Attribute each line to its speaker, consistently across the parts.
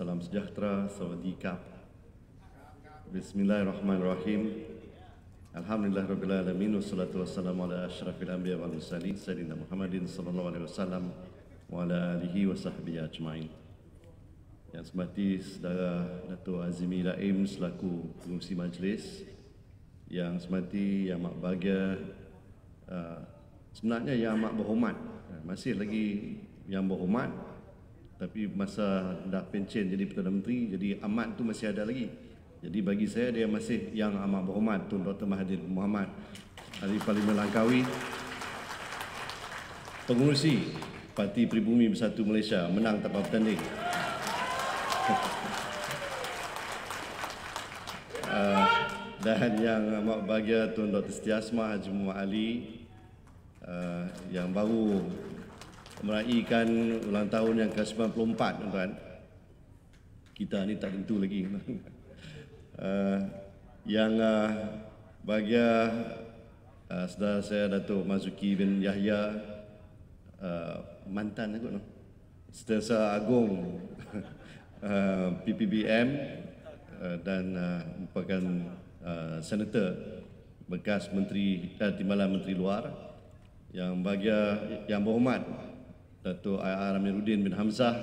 Speaker 1: Salam sejahtera, sawadikap. Bismillahirrahmanirrahim. Alhamdulillah rabbil alamin wassalatu wassalamu ala asyrafil anbiya wal mursalin sayyidina Muhammadin sallallahu alaihi wasallam wa ala alihi wa ajmain. Yang semati saudara Dato Azmi Raim selaku pengurusi majlis yang semati yang mak bahagia uh, sebenarnya yang mak berhormat masih lagi yang berhormat tapi masa dah pencen jadi Perdana Menteri jadi amat tu masih ada lagi jadi bagi saya dia masih yang amat berhormat Tun Dr. Mahathir Muhammad dari Parlimen Langkawi pengurusi Parti Pribumi Bersatu Malaysia menang tanpa bertanding ah, dan yang amat bahagia Tun Dr. Setiasma Haji Muhammad Ali ah, yang baru meraihkan ulang tahun yang ke-94 tuan-tuan. Kita ni tak tentu lagi. Uh, yang uh, eh, bagi uh, eh, saudara saya Datuk Mazuki bin Yahya uh, mantan aku noh. Saudara saya Agong uh, PPBM uh, dan uh, merupakan uh, senator bekas menteri dan timbalan menteri luar yang bahagia yang berhormat Dato' IR Amiruddin bin Hamzah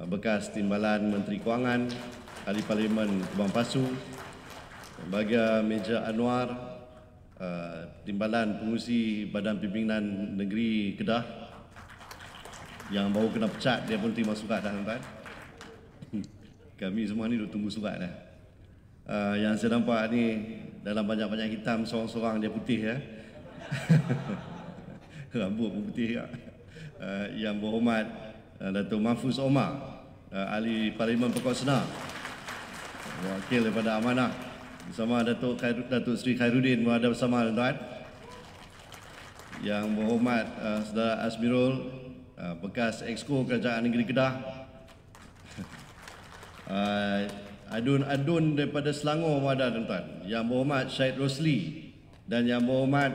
Speaker 1: uh, bekas Timbalan Menteri Kewangan Ahli Parlimen Kebang Pasu Bahagia Meja Anwar uh, Timbalan Pengusi Badan Pimpinan Negeri Kedah yang baru kena pecat dia pun terima surat dah tuan kami semua ni duk tunggu surat dah uh, yang saya nampak ni dalam banyak-banyak hitam seorang-seorang dia putih ya rambut pun putih ya uh, yang berhormat uh, Datuk Mahfuz Omar uh, ahli Parlimen Pekok Senar wakil daripada amanah bersama Datuk Khair, Datuk Seri Khairuddin berada bersama tuan yang berhormat uh, saudara Azmirul, uh, bekas exco kerajaan negeri Kedah uh, adun-adun daripada Selangor berada tuan yang berhormat Syed Rosli dan yang berhormat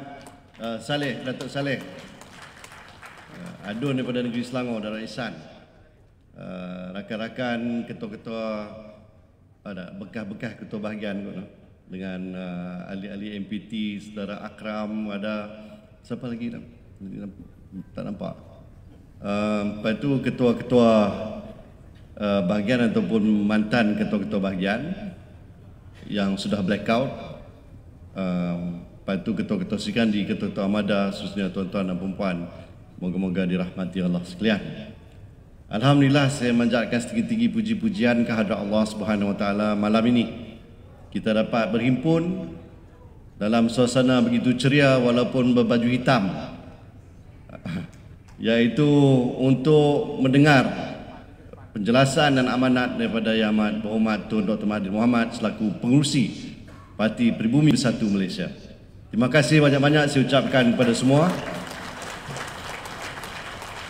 Speaker 1: uh, Saleh Datuk Saleh adun daripada negeri Selangor Darul Ihsan uh, rakan-rakan ketua-ketua ah, ada uh, bekah bekas ketua bahagian kot, no? dengan uh, ahli-ahli MPT saudara Akram ada siapa lagi tak, tak nampak uh, lepas itu ketua-ketua uh, bahagian ataupun mantan ketua-ketua bahagian yang sudah blackout uh, lepas itu ketua-ketua Sikandi, ketua-ketua Amada, khususnya tuan-tuan dan perempuan Moga-moga dirahmati Allah sekalian. Alhamdulillah saya manjatkan setinggi-tinggi puji-pujian kehadrat Allah Subhanahu Wa malam ini. Kita dapat berhimpun dalam suasana begitu ceria walaupun berbaju hitam. Iaitu untuk mendengar penjelasan dan amanat daripada Yang Amat Berhormat Tun Dr. Mahathir Mohamad selaku pengurusi Parti Peribumi Bersatu Malaysia. Terima kasih banyak-banyak saya ucapkan kepada semua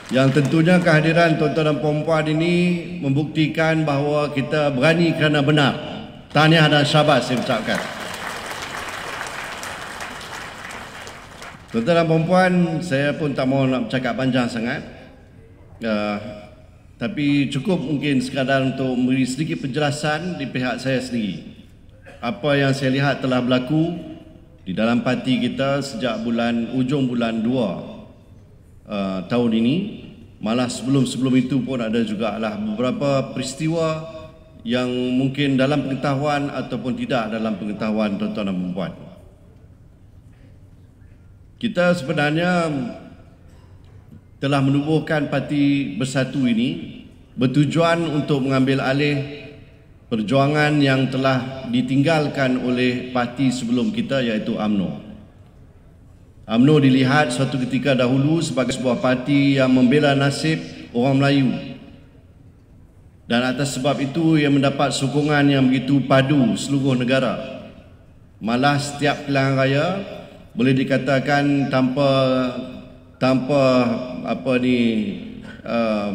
Speaker 1: yang tentunya kehadiran tuan-tuan dan puan-puan ini membuktikan bahawa kita berani kerana benar. Tahniah dan syabas saya ucapkan. Tuan-tuan dan puan-puan, saya pun tak mahu nak bercakap panjang sangat. Uh, tapi cukup mungkin sekadar untuk memberi sedikit penjelasan di pihak saya sendiri. Apa yang saya lihat telah berlaku di dalam parti kita sejak bulan ujung bulan Uh, tahun ini malah sebelum-sebelum itu pun ada juga lah beberapa peristiwa yang mungkin dalam pengetahuan ataupun tidak dalam pengetahuan tuan-tuan dan puan Kita sebenarnya telah menubuhkan Parti Bersatu ini bertujuan untuk mengambil alih perjuangan yang telah ditinggalkan oleh parti sebelum kita iaitu AMNO. UMNO dilihat suatu ketika dahulu sebagai sebuah parti yang membela nasib orang Melayu. Dan atas sebab itu ia mendapat sokongan yang begitu padu seluruh negara. Malah setiap pilihan raya boleh dikatakan tanpa tanpa apa ni uh,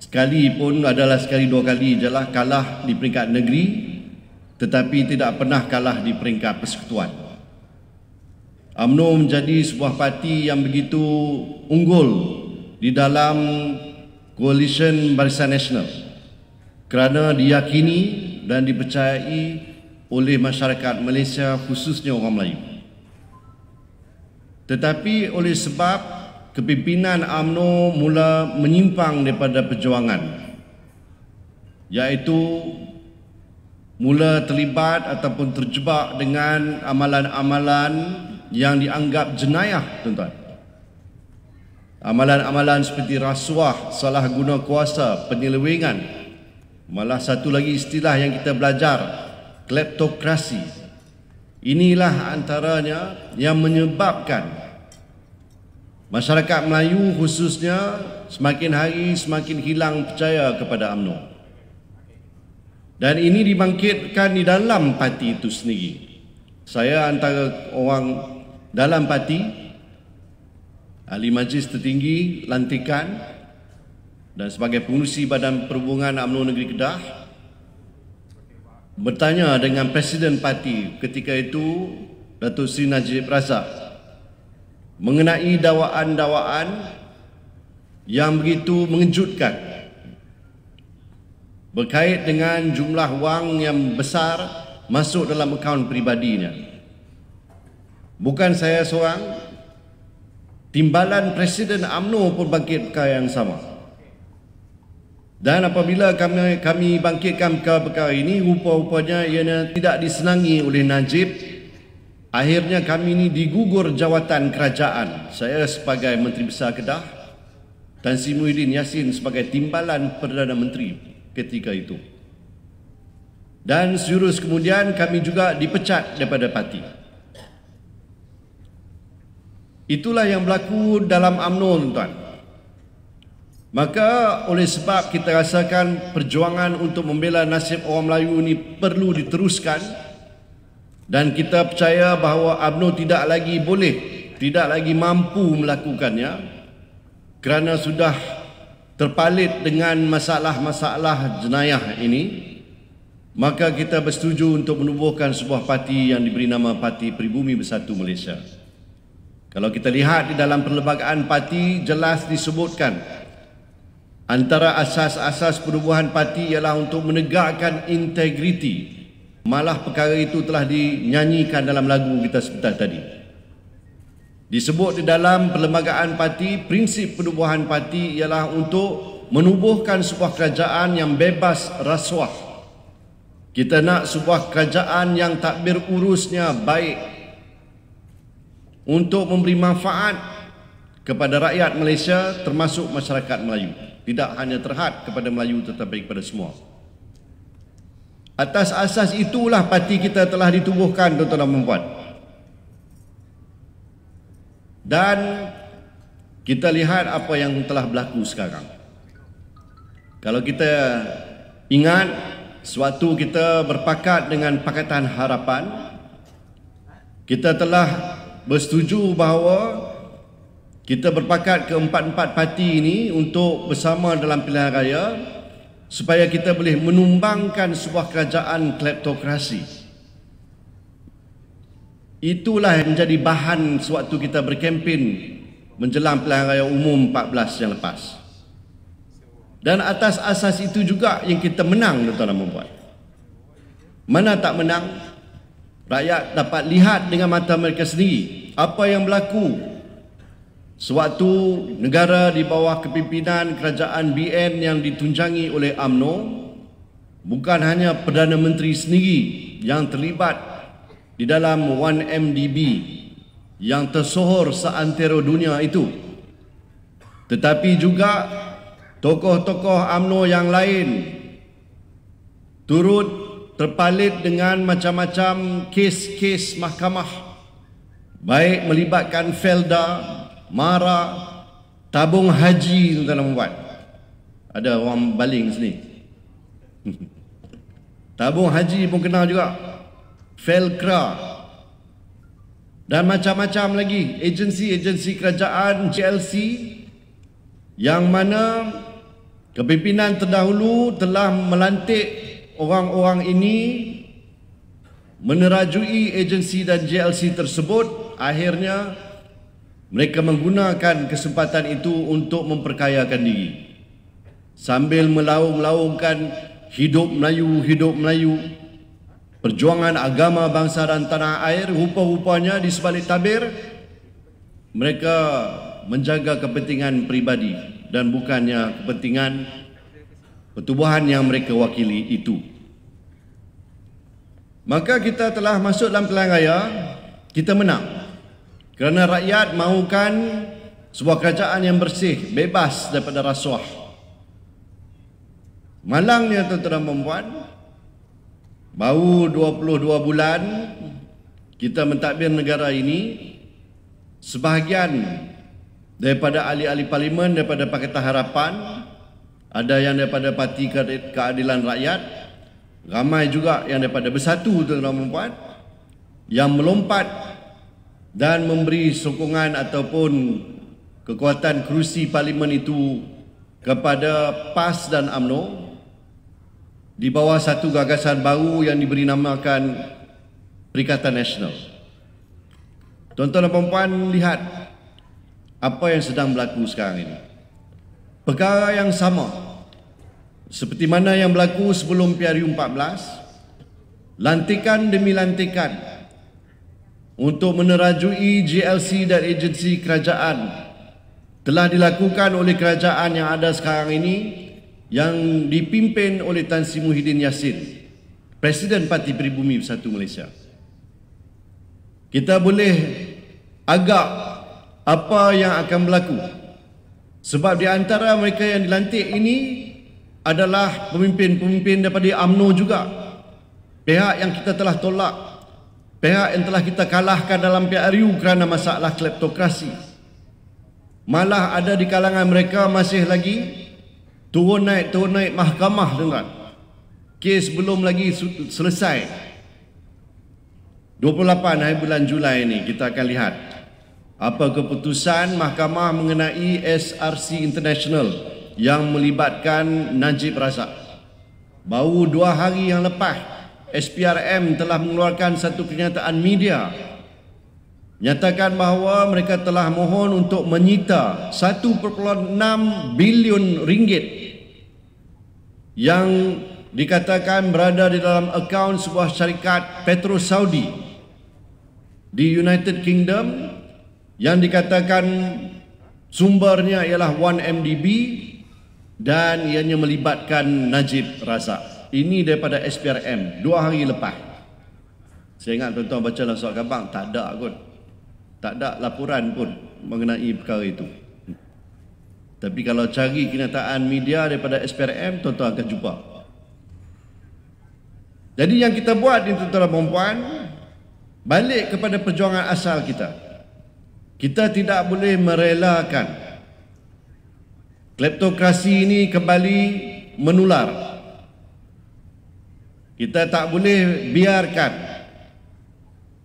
Speaker 1: sekali pun adalah sekali dua kali jelah kalah di peringkat negeri tetapi tidak pernah kalah di peringkat persekutuan. UMNO menjadi sebuah parti yang begitu unggul di dalam koalisyen Barisan Nasional kerana diyakini dan dipercayai oleh masyarakat Malaysia khususnya orang Melayu. Tetapi oleh sebab kepimpinan UMNO mula menyimpang daripada perjuangan iaitu mula terlibat ataupun terjebak dengan amalan-amalan yang dianggap jenayah tuan-tuan amalan-amalan seperti rasuah salah guna kuasa penyelewengan malah satu lagi istilah yang kita belajar kleptokrasi inilah antaranya yang menyebabkan masyarakat Melayu khususnya semakin hari semakin hilang percaya kepada UMNO dan ini dibangkitkan di dalam parti itu sendiri saya antara orang dalam parti ahli majlis tertinggi lantikan dan sebagai pengurusi badan perhubungan UMNO Negeri Kedah bertanya dengan presiden parti ketika itu Datuk Seri Najib Razak mengenai dakwaan-dakwaan yang begitu mengejutkan berkait dengan jumlah wang yang besar masuk dalam akaun peribadinya. Bukan saya seorang Timbalan Presiden UMNO pun bangkit perkara yang sama Dan apabila kami kami bangkitkan perkara-perkara ini Rupa-rupanya ianya tidak disenangi oleh Najib Akhirnya kami ini digugur jawatan kerajaan Saya sebagai Menteri Besar Kedah dan Sri Muhyiddin Yassin sebagai timbalan Perdana Menteri ketika itu dan seterus kemudian kami juga dipecat daripada parti. Itulah yang berlaku dalam UMNOn tuan. Maka oleh sebab kita rasakan perjuangan untuk membela nasib orang Melayu ini perlu diteruskan dan kita percaya bahawa UMNO tidak lagi boleh, tidak lagi mampu melakukannya kerana sudah terpalit dengan masalah-masalah jenayah ini maka kita bersetuju untuk menubuhkan sebuah parti yang diberi nama Parti Peribumi Bersatu Malaysia. Kalau kita lihat di dalam perlembagaan parti jelas disebutkan antara asas-asas perubahan parti ialah untuk menegakkan integriti. Malah perkara itu telah dinyanyikan dalam lagu kita sebentar tadi. Disebut di dalam perlembagaan parti prinsip perubahan parti ialah untuk menubuhkan sebuah kerajaan yang bebas rasuah. Kita nak sebuah kerajaan yang tak berurusnya baik untuk memberi manfaat kepada rakyat Malaysia termasuk masyarakat Melayu. Tidak hanya terhad kepada Melayu tetapi kepada semua. Atas asas itulah parti kita telah ditubuhkan tuan-tuan dan puan-puan. Dan kita lihat apa yang telah berlaku sekarang. Kalau kita ingat sewaktu kita berpakat dengan Pakatan Harapan kita telah bersetuju bahawa kita berpakat ke empat-empat parti ini untuk bersama dalam pilihan raya supaya kita boleh menumbangkan sebuah kerajaan kleptokrasi. Itulah yang menjadi bahan sewaktu kita berkempen menjelang pilihan raya umum 14 yang lepas. Dan atas asas itu juga yang kita menang tuan-tuan dan puan. Mana tak menang, rakyat dapat lihat dengan mata mereka sendiri apa yang berlaku sewaktu negara di bawah kepimpinan kerajaan BN yang ditunjangi oleh AMNO bukan hanya Perdana Menteri sendiri yang terlibat di dalam 1MDB yang tersohor seantero dunia itu tetapi juga tokoh-tokoh AMNO yang lain turut terpalit dengan macam-macam kes-kes mahkamah baik melibatkan Felda, Mara, Tabung Haji tuan buat. Ada orang baling sini. Tabung Haji pun kenal juga. Felkra. Dan macam-macam lagi agensi-agensi kerajaan GLC yang mana kepimpinan terdahulu telah melantik orang-orang ini menerajui agensi dan JLC tersebut akhirnya mereka menggunakan kesempatan itu untuk memperkayakan diri sambil melaung-laungkan hidup Melayu, hidup Melayu perjuangan agama bangsa dan tanah air rupa-rupanya di sebalik tabir mereka menjaga kepentingan pribadi dan bukannya kepentingan pertubuhan yang mereka wakili itu. Maka kita telah masuk dalam pilihan raya, kita menang. Kerana rakyat mahukan sebuah kerajaan yang bersih, bebas daripada rasuah. Malangnya tuan-tuan dan puan, baru 22 bulan kita mentadbir negara ini, sebahagian daripada ahli-ahli parlimen daripada Pakatan Harapan ada yang daripada parti keadilan rakyat ramai juga yang daripada bersatu tuan-tuan dan puan yang melompat dan memberi sokongan ataupun kekuatan kerusi parlimen itu kepada PAS dan AMNO di bawah satu gagasan baru yang diberi namakan Perikatan Nasional. Tuan-tuan dan puan-puan lihat apa yang sedang berlaku sekarang ini. Perkara yang sama seperti mana yang berlaku sebelum PRU 14 lantikan demi lantikan untuk menerajui GLC dan agensi kerajaan telah dilakukan oleh kerajaan yang ada sekarang ini yang dipimpin oleh Tan Sri Muhyiddin Yassin Presiden Parti Peribumi Bersatu Malaysia kita boleh agak apa yang akan berlaku sebab di antara mereka yang dilantik ini adalah pemimpin-pemimpin daripada AMNO juga pihak yang kita telah tolak pihak yang telah kita kalahkan dalam PRU kerana masalah kleptokrasi malah ada di kalangan mereka masih lagi turun naik turun naik mahkamah dengan kes belum lagi selesai 28 hari bulan Julai ini kita akan lihat apa keputusan mahkamah mengenai SRC International yang melibatkan Najib Razak. Baru dua hari yang lepas, SPRM telah mengeluarkan satu kenyataan media menyatakan bahawa mereka telah mohon untuk menyita 1.6 bilion ringgit yang dikatakan berada di dalam akaun sebuah syarikat Petro Saudi di United Kingdom yang dikatakan sumbernya ialah 1MDB dan ianya melibatkan Najib Razak. Ini daripada SPRM, dua hari lepas. Saya ingat tuan-tuan baca dalam surat khabar, tak ada pun. Tak ada laporan pun mengenai perkara itu. Tapi kalau cari kenyataan media daripada SPRM, tuan-tuan akan jumpa. Jadi yang kita buat ini tuan-tuan dan perempuan, balik kepada perjuangan asal kita. Kita tidak boleh merelakan Kleptokrasi ini kembali menular. Kita tak boleh biarkan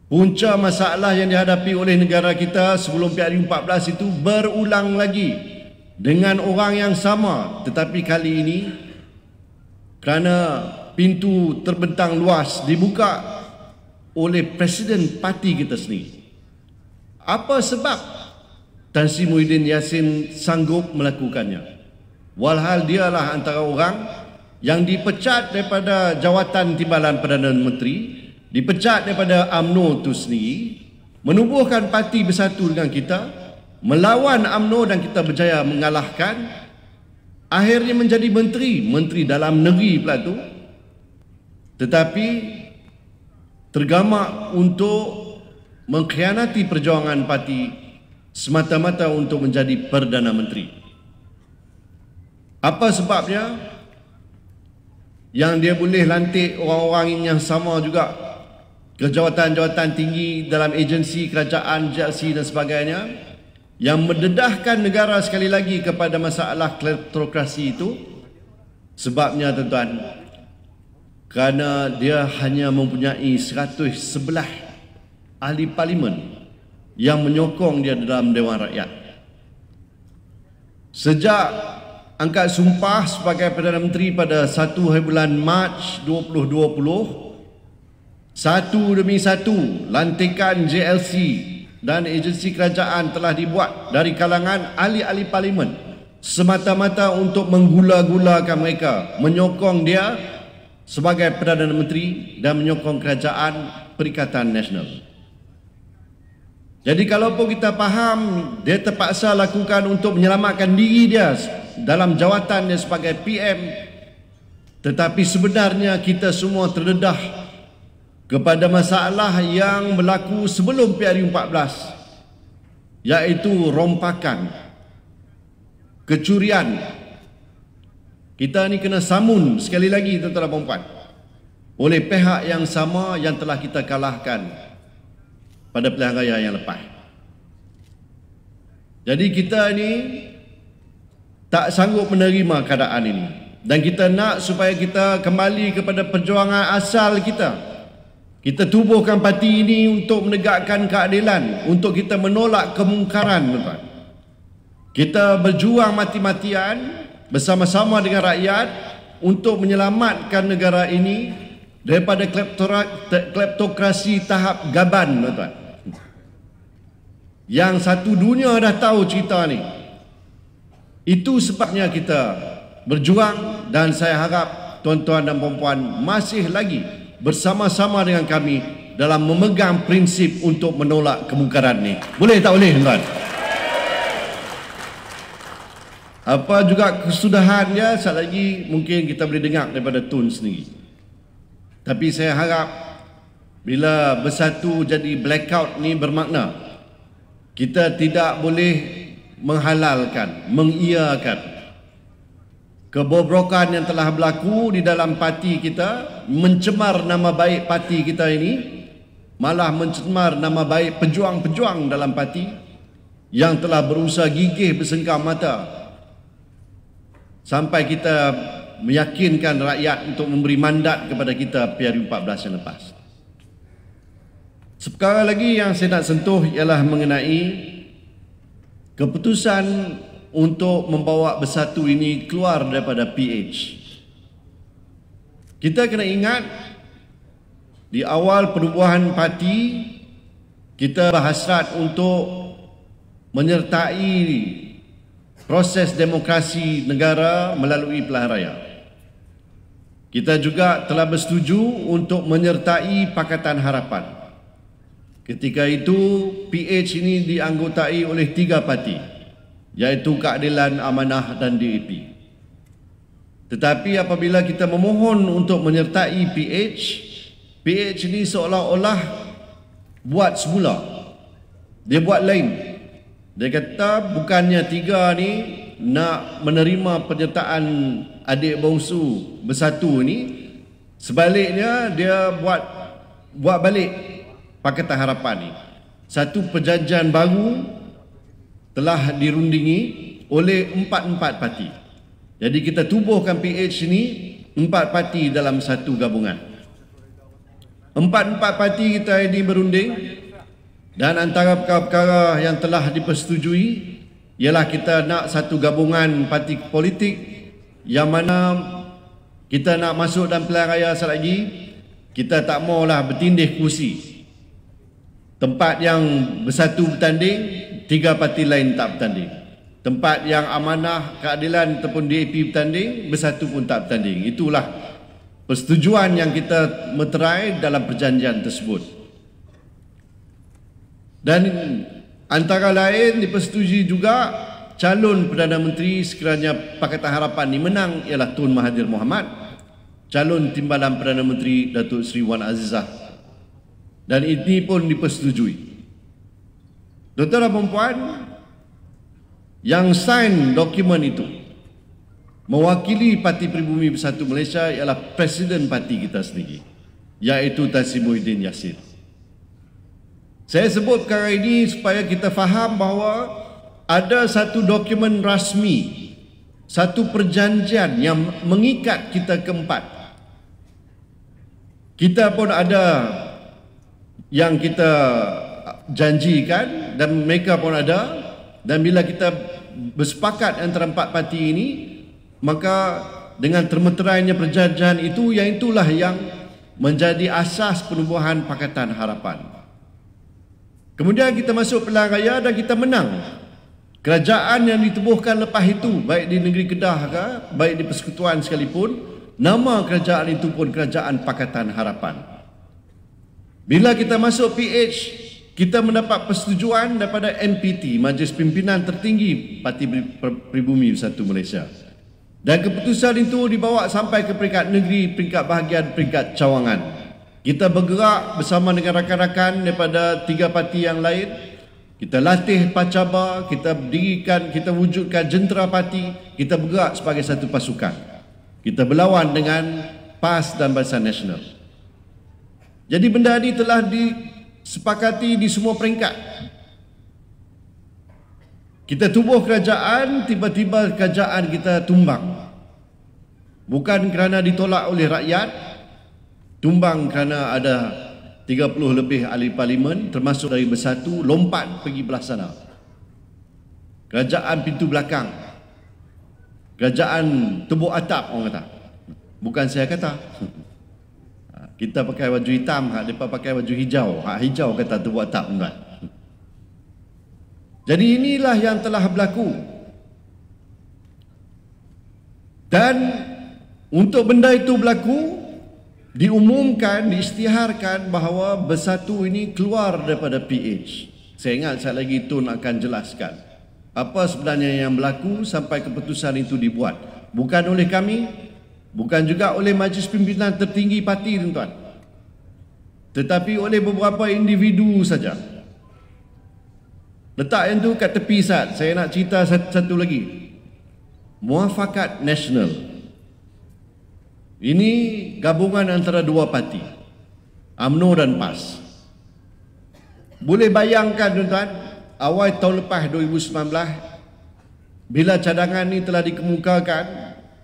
Speaker 1: punca masalah yang dihadapi oleh negara kita sebelum PRU 14 itu berulang lagi dengan orang yang sama tetapi kali ini kerana pintu terbentang luas dibuka oleh presiden parti kita sendiri. Apa sebab Tan Sri Muhyiddin Yassin sanggup melakukannya. Walhal dialah antara orang yang dipecat daripada jawatan timbalan Perdana Menteri, dipecat daripada UMNO itu sendiri, menubuhkan parti bersatu dengan kita, melawan UMNO dan kita berjaya mengalahkan, akhirnya menjadi menteri, menteri dalam negeri pula itu. Tetapi tergamak untuk mengkhianati perjuangan parti semata-mata untuk menjadi Perdana Menteri. Apa sebabnya yang dia boleh lantik orang-orang yang sama juga ke jawatan-jawatan tinggi dalam agensi kerajaan, JLC dan sebagainya yang mendedahkan negara sekali lagi kepada masalah kleptokrasi itu sebabnya tuan-tuan kerana dia hanya mempunyai 111 ahli parlimen yang menyokong dia dalam Dewan Rakyat. Sejak angkat sumpah sebagai Perdana Menteri pada 1 hari bulan Mac 2020, satu demi satu lantikan JLC dan agensi kerajaan telah dibuat dari kalangan ahli-ahli parlimen semata-mata untuk menggula-gulakan mereka menyokong dia sebagai Perdana Menteri dan menyokong kerajaan Perikatan Nasional. Jadi kalau kalaupun kita faham dia terpaksa lakukan untuk menyelamatkan diri dia dalam jawatan dia sebagai PM tetapi sebenarnya kita semua terdedah kepada masalah yang berlaku sebelum PRU14 iaitu rompakan kecurian kita ni kena samun sekali lagi tuan-tuan dan puan oleh pihak yang sama yang telah kita kalahkan pada pilihan raya yang lepas. Jadi kita ini tak sanggup menerima keadaan ini dan kita nak supaya kita kembali kepada perjuangan asal kita. Kita tubuhkan parti ini untuk menegakkan keadilan, untuk kita menolak kemungkaran, tuan. Kita berjuang mati-matian bersama-sama dengan rakyat untuk menyelamatkan negara ini daripada kleptokrasi tahap gaban tuan-tuan yang satu dunia dah tahu cerita ni itu sebabnya kita berjuang dan saya harap tuan-tuan dan puan-puan masih lagi bersama-sama dengan kami dalam memegang prinsip untuk menolak kemungkaran ni boleh tak boleh tuan-tuan apa juga kesudahan dia, satu lagi mungkin kita boleh dengar daripada Tun sendiri. Tapi saya harap bila bersatu jadi blackout ni bermakna kita tidak boleh menghalalkan, mengiyakan kebobrokan yang telah berlaku di dalam parti kita mencemar nama baik parti kita ini malah mencemar nama baik pejuang-pejuang dalam parti yang telah berusaha gigih bersengkam mata sampai kita meyakinkan rakyat untuk memberi mandat kepada kita PRU14 yang lepas. Sekali lagi yang saya nak sentuh ialah mengenai keputusan untuk membawa bersatu ini keluar daripada PH. Kita kena ingat di awal perubahan parti kita berhasrat untuk menyertai proses demokrasi negara melalui pilihan raya. Kita juga telah bersetuju untuk menyertai Pakatan Harapan. Ketika itu, PH ini dianggotai oleh tiga parti, iaitu Keadilan Amanah dan DAP. Tetapi apabila kita memohon untuk menyertai PH, PH ini seolah-olah buat semula. Dia buat lain. Dia kata bukannya tiga ni nak menerima penyertaan adik bongsu bersatu ni sebaliknya dia buat buat balik Pakatan Harapan ni. Satu perjanjian baru telah dirundingi oleh empat-empat parti. Jadi kita tubuhkan PH ni empat parti dalam satu gabungan. Empat-empat parti kita ini berunding dan antara perkara-perkara yang telah dipersetujui ialah kita nak satu gabungan parti politik yang mana kita nak masuk dalam pilihan raya selagi kita tak maulah bertindih kursi tempat yang bersatu bertanding tiga parti lain tak bertanding tempat yang amanah keadilan ataupun DAP bertanding bersatu pun tak bertanding itulah persetujuan yang kita meterai dalam perjanjian tersebut dan antara lain dipersetujui juga calon Perdana Menteri sekiranya Pakatan Harapan ni menang ialah Tun Mahathir Mohamad calon Timbalan Perdana Menteri Datuk Seri Wan Azizah dan ini pun dipersetujui Tuan-tuan dan perempuan yang sign dokumen itu mewakili Parti Pribumi Bersatu Malaysia ialah Presiden Parti kita sendiri iaitu Tan Muhyiddin Yassin saya sebut perkara ini supaya kita faham bahawa ada satu dokumen rasmi satu perjanjian yang mengikat kita keempat kita pun ada yang kita janjikan dan mereka pun ada dan bila kita bersepakat antara empat parti ini maka dengan termeterainya perjanjian itu yang itulah yang menjadi asas penubuhan Pakatan Harapan kemudian kita masuk pilihan raya dan kita menang Kerajaan yang ditubuhkan lepas itu baik di negeri Kedah ke baik di persekutuan sekalipun nama kerajaan itu pun kerajaan Pakatan Harapan. Bila kita masuk PH kita mendapat persetujuan daripada MPT Majlis Pimpinan Tertinggi Parti Pribumi Bersatu Malaysia. Dan keputusan itu dibawa sampai ke peringkat negeri, peringkat bahagian, peringkat cawangan. Kita bergerak bersama dengan rakan-rakan daripada tiga parti yang lain kita latih pacaba, kita berdirikan, kita wujudkan jentera parti, kita bergerak sebagai satu pasukan. Kita berlawan dengan PAS dan Barisan Nasional. Jadi benda ini telah disepakati di semua peringkat. Kita tubuh kerajaan, tiba-tiba kerajaan kita tumbang. Bukan kerana ditolak oleh rakyat, tumbang kerana ada 30 lebih ahli parlimen termasuk dari bersatu lompat pergi belah sana. Kerajaan pintu belakang. Kerajaan tubuh atap orang kata. Bukan saya kata. Kita pakai baju hitam, hak depa pakai baju hijau. Hak hijau kata tubuh atap tuan. Jadi inilah yang telah berlaku. Dan untuk benda itu berlaku, diumumkan, diistiharkan bahawa bersatu ini keluar daripada PH. Saya ingat saya lagi nak akan jelaskan apa sebenarnya yang berlaku sampai keputusan itu dibuat. Bukan oleh kami, bukan juga oleh Majlis Pimpinan Tertinggi Parti, tuan-tuan. Tetapi oleh beberapa individu saja. Letak yang tu kat tepi saat. Saya nak cerita satu lagi. Muafakat Nasional. Ini gabungan antara dua parti UMNO dan PAS Boleh bayangkan tuan-tuan Awal tahun lepas 2019 Bila cadangan ini telah dikemukakan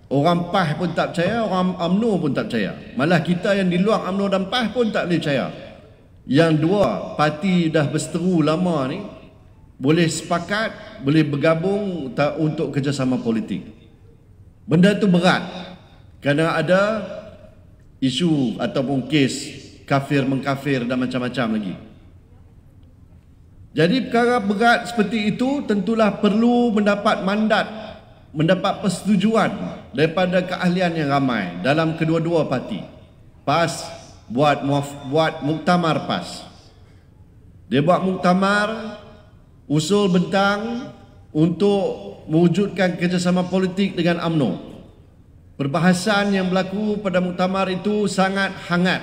Speaker 1: Orang PAS pun tak percaya Orang UMNO pun tak percaya Malah kita yang di luar UMNO dan PAS pun tak boleh percaya Yang dua parti dah berseteru lama ni Boleh sepakat Boleh bergabung untuk kerjasama politik Benda itu berat kerana ada isu ataupun kes kafir mengkafir dan macam-macam lagi. Jadi perkara berat seperti itu tentulah perlu mendapat mandat, mendapat persetujuan daripada keahlian yang ramai dalam kedua-dua parti. PAS buat buat muktamar PAS. Dia buat muktamar usul bentang untuk mewujudkan kerjasama politik dengan AMNO. Perbahasan yang berlaku pada muktamar itu sangat hangat.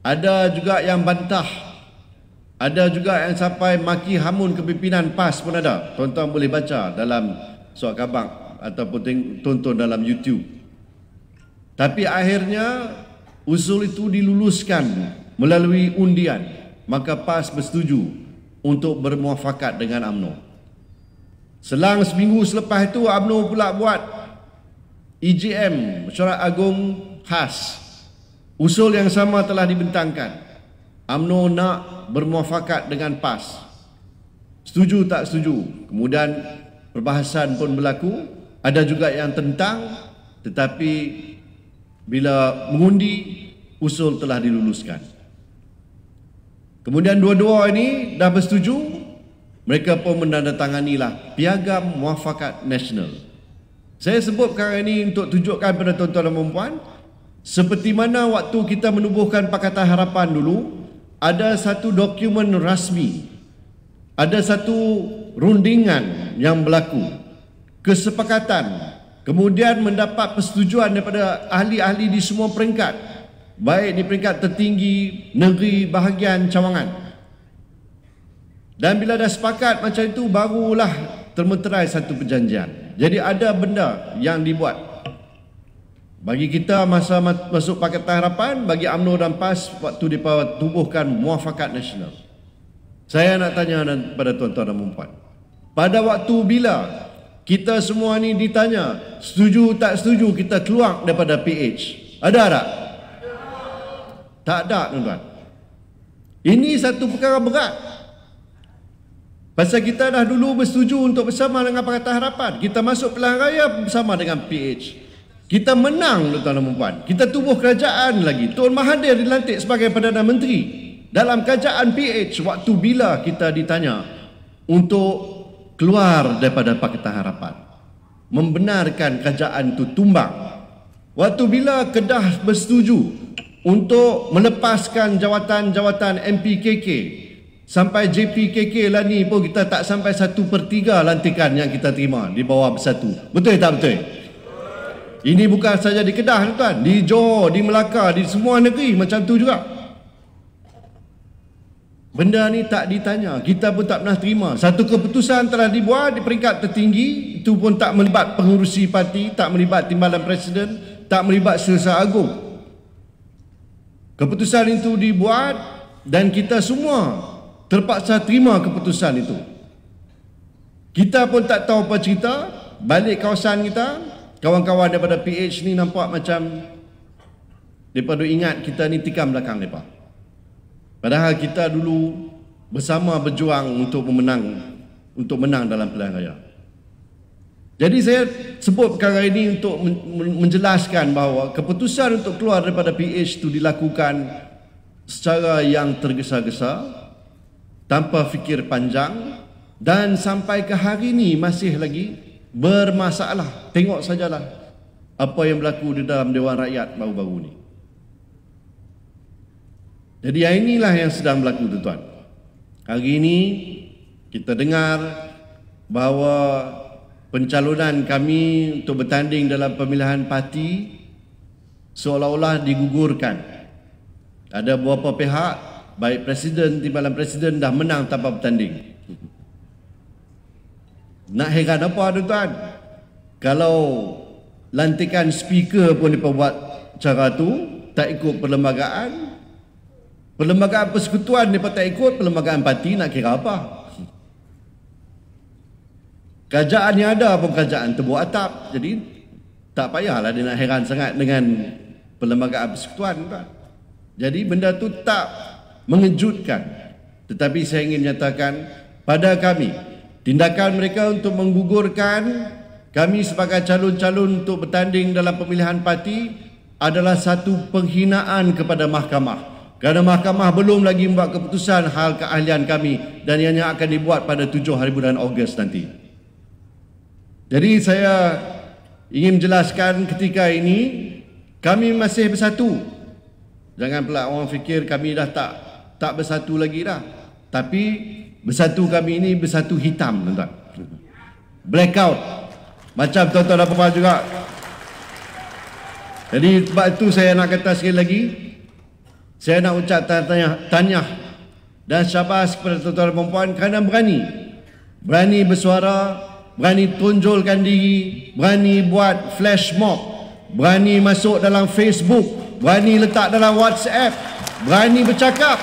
Speaker 1: Ada juga yang bantah. Ada juga yang sampai maki hamun kepimpinan PAS pun ada. Tuan-tuan boleh baca dalam suat khabar ataupun tonton dalam YouTube. Tapi akhirnya usul itu diluluskan melalui undian. Maka PAS bersetuju untuk bermuafakat dengan AMNO. Selang seminggu selepas itu AMNO pula buat EGM Mesyuarat Agung khas usul yang sama telah dibentangkan AMNO nak bermuafakat dengan PAS setuju tak setuju kemudian perbahasan pun berlaku ada juga yang tentang tetapi bila mengundi usul telah diluluskan kemudian dua-dua ini dah bersetuju mereka pun menandatangani lah piagam muafakat nasional saya sebut perkara ini untuk tunjukkan kepada tuan-tuan dan perempuan Seperti mana waktu kita menubuhkan Pakatan Harapan dulu Ada satu dokumen rasmi Ada satu rundingan yang berlaku Kesepakatan Kemudian mendapat persetujuan daripada ahli-ahli di semua peringkat Baik di peringkat tertinggi, negeri, bahagian, cawangan Dan bila dah sepakat macam itu barulah termeterai satu perjanjian jadi ada benda yang dibuat bagi kita masa masuk paket harapan bagi UMNO dan PAS waktu tubuhkan muafakat nasional. Saya nak tanya kepada tuan-tuan dan puan. Pada waktu bila kita semua ni ditanya setuju tak setuju kita keluar daripada PH? Ada tak? Tak ada tuan-tuan. Ini satu perkara berat. Pasal kita dah dulu bersetuju untuk bersama dengan Pakatan Harapan. Kita masuk pelan raya bersama dengan PH. Kita menang, Tuan dan Puan. Kita tubuh kerajaan lagi. Tuan Mahathir dilantik sebagai Perdana Menteri. Dalam kerajaan PH, waktu bila kita ditanya untuk keluar daripada Pakatan Harapan. Membenarkan kerajaan itu tumbang. Waktu bila Kedah bersetuju untuk melepaskan jawatan-jawatan MPKK Sampai JPKK lah ni pun kita tak sampai satu per tiga lantikan yang kita terima di bawah bersatu. Betul tak betul? Ini bukan saja di Kedah kan? Di Johor, di Melaka, di semua negeri macam tu juga. Benda ni tak ditanya. Kita pun tak pernah terima. Satu keputusan telah dibuat di peringkat tertinggi. Itu pun tak melibat pengurusi parti, tak melibat timbalan presiden, tak melibat selesa agung. Keputusan itu dibuat dan kita semua terpaksa terima keputusan itu. Kita pun tak tahu apa cerita, balik kawasan kita, kawan-kawan daripada PH ni nampak macam mereka duk ingat kita ni tikam belakang mereka. Padahal kita dulu bersama berjuang untuk memenang untuk menang dalam pilihan raya. Jadi saya sebut perkara ini untuk menjelaskan bahawa keputusan untuk keluar daripada PH itu dilakukan secara yang tergesa-gesa tanpa fikir panjang dan sampai ke hari ini masih lagi bermasalah. Tengok sajalah apa yang berlaku di dalam Dewan Rakyat baru-baru ini. Jadi yang inilah yang sedang berlaku tuan-tuan. Hari ini kita dengar bahawa pencalonan kami untuk bertanding dalam pemilihan parti seolah-olah digugurkan. Ada beberapa pihak baik presiden timbalan presiden dah menang tanpa bertanding nak heran apa tuan-tuan kalau lantikan speaker pun diperbuat cara tu tak ikut perlembagaan perlembagaan persekutuan mereka tak ikut perlembagaan parti nak kira apa kerajaan yang ada pun kerajaan tebu atap jadi tak payahlah dia nak heran sangat dengan perlembagaan persekutuan tuan. jadi benda tu tak mengejutkan tetapi saya ingin menyatakan pada kami tindakan mereka untuk menggugurkan kami sebagai calon-calon untuk bertanding dalam pemilihan parti adalah satu penghinaan kepada mahkamah kerana mahkamah belum lagi membuat keputusan hal keahlian kami dan yang akan dibuat pada 7 hari bulan Ogos nanti. Jadi saya ingin menjelaskan ketika ini kami masih bersatu. Jangan pula orang fikir kami dah tak tak bersatu lagi dah. Tapi bersatu kami ini bersatu hitam tuan-tuan. Blackout. Macam tuan-tuan dah faham juga. Jadi sebab itu saya nak kata sekali lagi. Saya nak ucap tanya, tanya dan syabas kepada tuan-tuan dan perempuan kerana berani. Berani bersuara, berani tunjulkan diri, berani buat flash mob, berani masuk dalam Facebook, berani letak dalam WhatsApp, berani bercakap.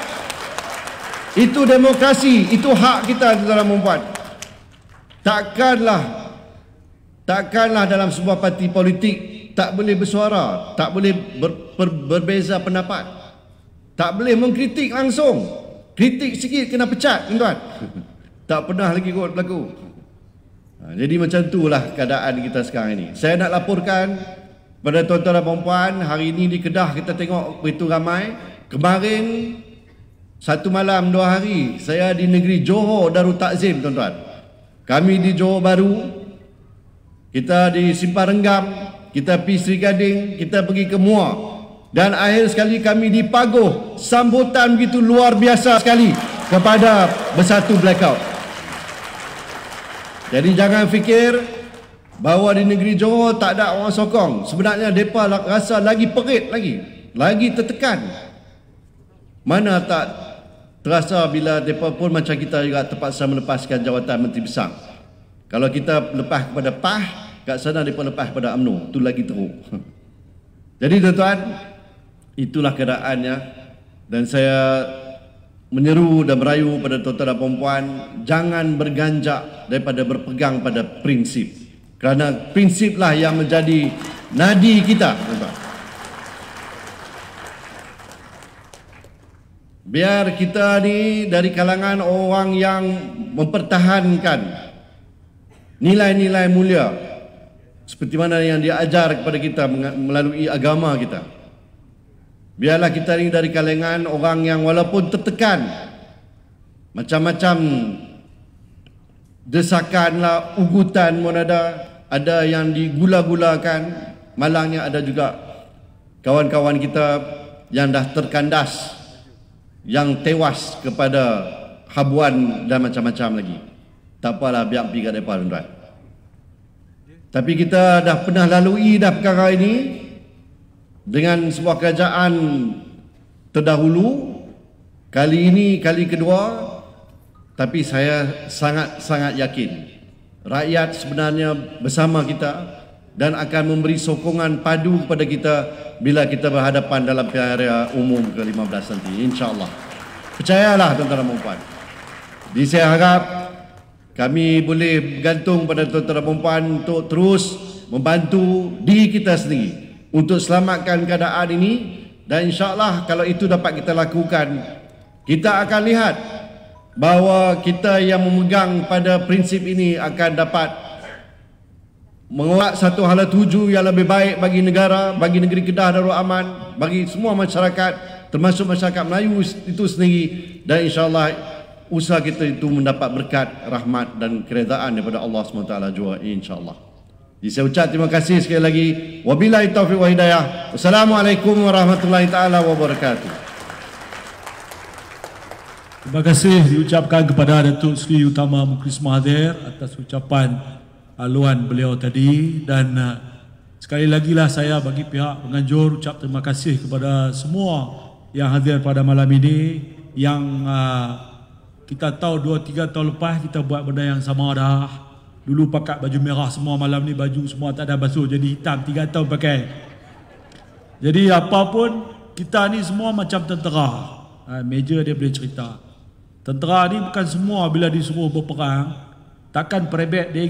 Speaker 1: Itu demokrasi, itu hak kita dalam membuat. Takkanlah takkanlah dalam sebuah parti politik tak boleh bersuara, tak boleh ber, ber, berbeza pendapat. Tak boleh mengkritik langsung. Kritik sikit kena pecat, tuan. Tak pernah lagi kot berlaku. Ha, jadi macam tu lah keadaan kita sekarang ini. Saya nak laporkan kepada tuan-tuan dan puan-puan, hari ini di Kedah kita tengok begitu ramai. Kemarin satu malam dua hari saya di negeri Johor Darul Takzim tuan-tuan. Kami di Johor Baru, kita di Simpan Renggam, kita pi Sri Gading, kita pergi ke Muar. Dan akhir sekali kami di Pagoh, sambutan begitu luar biasa sekali kepada Bersatu Blackout. Jadi jangan fikir bahawa di negeri Johor tak ada orang sokong. Sebenarnya mereka rasa lagi perit lagi. Lagi tertekan. Mana tak terasa bila mereka pun macam kita juga terpaksa melepaskan jawatan Menteri Besar. Kalau kita lepas kepada PAH, kat sana mereka lepas kepada UMNO. Itu lagi teruk. Jadi tuan-tuan, itulah keadaannya. Dan saya menyeru dan merayu pada tuan-tuan dan perempuan, jangan berganjak daripada berpegang pada prinsip. Kerana prinsiplah yang menjadi nadi kita. Tuan -tuan. Biar kita ni dari kalangan orang yang mempertahankan nilai-nilai mulia seperti mana yang diajar kepada kita melalui agama kita. Biarlah kita ni dari kalangan orang yang walaupun tertekan macam-macam desakanlah ugutan pun ada, ada yang digula-gulakan, malangnya ada juga kawan-kawan kita yang dah terkandas yang tewas kepada habuan dan macam-macam lagi. Tak apalah biar pergi kat depa tuan-tuan. Tapi kita dah pernah lalui dah perkara ini dengan sebuah kerajaan terdahulu kali ini kali kedua tapi saya sangat-sangat yakin rakyat sebenarnya bersama kita dan akan memberi sokongan padu kepada kita bila kita berhadapan dalam pilihan umum ke-15 nanti insyaallah percayalah tuan-tuan dan puan di saya harap kami boleh bergantung pada tuan-tuan dan puan untuk terus membantu diri kita sendiri untuk selamatkan keadaan ini dan insyaallah kalau itu dapat kita lakukan kita akan lihat bahawa kita yang memegang pada prinsip ini akan dapat Menguat satu hala tuju yang lebih baik bagi negara, bagi negeri Kedah Darul Aman, bagi semua masyarakat termasuk masyarakat Melayu itu sendiri dan insyaAllah usaha kita itu mendapat berkat, rahmat dan keredaan daripada Allah SWT Jua, insyaAllah. Jadi saya ucap terima kasih sekali lagi. Wabillahi taufiq wa hidayah. Wassalamualaikum warahmatullahi taala wabarakatuh. Terima kasih diucapkan kepada Datuk Seri Utama Mukris Mahathir atas ucapan haluan beliau tadi dan uh, sekali lagi lah saya bagi pihak penganjur ucap terima kasih kepada semua yang hadir pada malam ini yang uh, kita tahu 2 3 tahun lepas kita buat benda yang sama dah dulu pakai baju merah semua malam ni baju semua tak ada basuh jadi hitam 3 tahun pakai jadi apa pun kita ni semua macam tentera uh, ha, major dia boleh cerita tentera ni bukan semua bila disuruh berperang takkan prebet dia